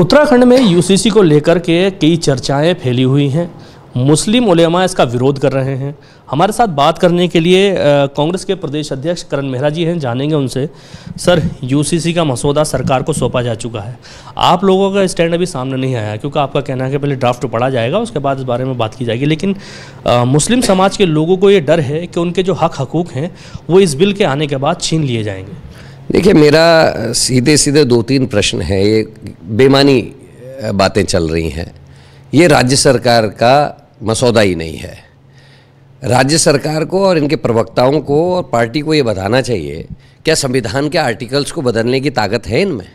उत्तराखंड में यूसीसी को लेकर के कई चर्चाएं फैली हुई हैं मुस्लिम उलेमा इसका विरोध कर रहे हैं हमारे साथ बात करने के लिए कांग्रेस के प्रदेश अध्यक्ष करण मेहरा जी हैं जानेंगे उनसे सर यूसीसी का मसौदा सरकार को सौंपा जा चुका है आप लोगों का स्टैंड अभी सामने नहीं आया क्योंकि आपका कहना है कि पहले ड्राफ्ट पढ़ा जाएगा उसके बाद इस बारे में बात की जाएगी लेकिन आ, मुस्लिम समाज के लोगों को ये डर है कि उनके जो हक हकूक हैं वो इस बिल के आने के बाद छीन लिए जाएंगे देखिए मेरा सीधे सीधे दो तीन प्रश्न है ये बेमानी बातें चल रही हैं ये राज्य सरकार का मसौदा ही नहीं है राज्य सरकार को और इनके प्रवक्ताओं को और पार्टी को ये बताना चाहिए क्या संविधान के आर्टिकल्स को बदलने की ताकत है इनमें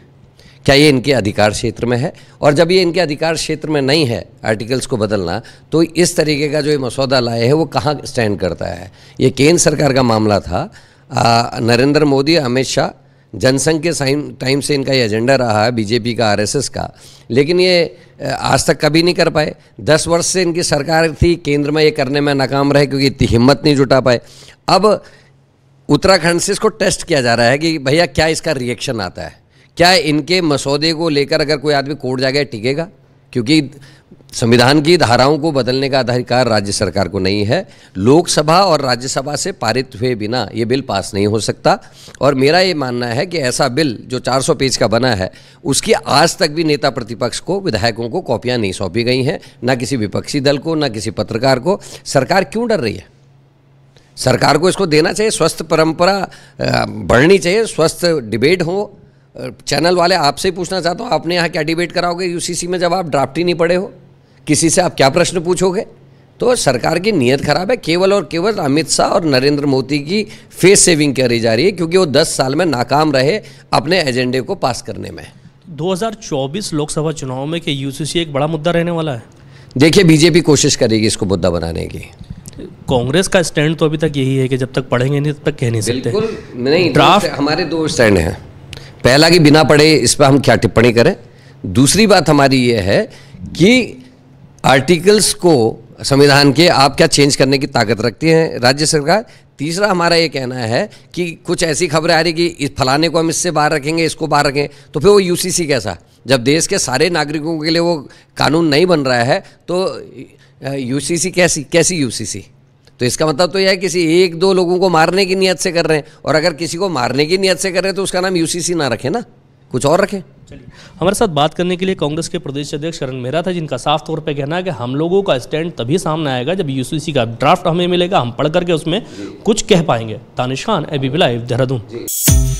क्या ये इनके अधिकार क्षेत्र में है और जब ये इनके अधिकार क्षेत्र में नहीं है आर्टिकल्स को बदलना तो इस तरीके का जो ये मसौदा लाए है वो कहाँ स्टैंड करता है ये केंद्र सरकार का मामला था नरेंद्र मोदी अमित शाह जनसंघ के टाइम से इनका ये एजेंडा रहा है बीजेपी का आरएसएस का लेकिन ये आज तक कभी नहीं कर पाए दस वर्ष से इनकी सरकार थी केंद्र में ये करने में नाकाम रहे क्योंकि इतनी हिम्मत नहीं जुटा पाए अब उत्तराखंड से इसको टेस्ट किया जा रहा है कि भैया क्या इसका रिएक्शन आता है क्या इनके मसौदे को लेकर अगर कोई आदमी कोर्ट जाएगा टिकेगा क्योंकि संविधान की धाराओं को बदलने का अधिकार राज्य सरकार को नहीं है लोकसभा और राज्यसभा से पारित हुए बिना ये बिल पास नहीं हो सकता और मेरा ये मानना है कि ऐसा बिल जो 400 पेज का बना है उसकी आज तक भी नेता प्रतिपक्ष को विधायकों को कॉपियां नहीं सौंपी गई हैं ना किसी विपक्षी दल को ना किसी पत्रकार को सरकार क्यों डर रही है सरकार को इसको देना चाहिए स्वस्थ परंपरा बढ़नी चाहिए स्वस्थ डिबेट हो चैनल वाले आपसे पूछना चाहता हूँ आपने यहाँ क्या डिबेट कराओगे यूसीसी में जब आप ड्राफ्ट ही नहीं पड़े हो किसी से आप क्या प्रश्न पूछोगे तो सरकार की नीयत खराब है केवल और केवल अमित शाह और नरेंद्र मोदी की फेस सेविंग करी जा रही है क्योंकि वो 10 साल में नाकाम रहे अपने एजेंडे को पास करने में 2024 लोकसभा चुनाव में के यूसीसी एक बड़ा मुद्दा रहने वाला है देखिए बीजेपी कोशिश करेगी इसको मुद्दा बनाने की कांग्रेस का स्टैंड तो अभी तक यही है कि जब तक पढ़ेंगे नहीं तब तक कह नहीं सकते नहीं ड्राफ्ट हमारे दो स्टैंड हैं पहला कि बिना पढ़े इस पर हम क्या टिप्पणी करें दूसरी बात हमारी ये है कि आर्टिकल्स को संविधान के आप क्या चेंज करने की ताकत रखती हैं राज्य सरकार तीसरा हमारा ये कहना है कि कुछ ऐसी खबरें आ रही कि इस फलाने को हम इससे बाहर रखेंगे इसको बाहर रखें तो फिर वो यूसीसी कैसा जब देश के सारे नागरिकों के लिए वो कानून नहीं बन रहा है तो यूसीसी कैसी कैसी यूसीसी तो इसका मतलब तो यह है किसी एक दो लोगों को मारने की नीयत से कर रहे हैं और अगर किसी को मारने की नीयत से कर रहे हैं तो उसका नाम यूसीसी ना रखें ना कुछ और रखें चलिए हमारे साथ बात करने के लिए कांग्रेस के प्रदेश अध्यक्ष शरण मेहरा था जिनका साफ तौर पर कहना है कि हम लोगों का स्टैंड तभी सामने आएगा जब यूसीसी का ड्राफ्ट हमें मिलेगा हम पढ़ करके उसमें कुछ कह पाएंगे दानिश खान एबी लाइव देहरादून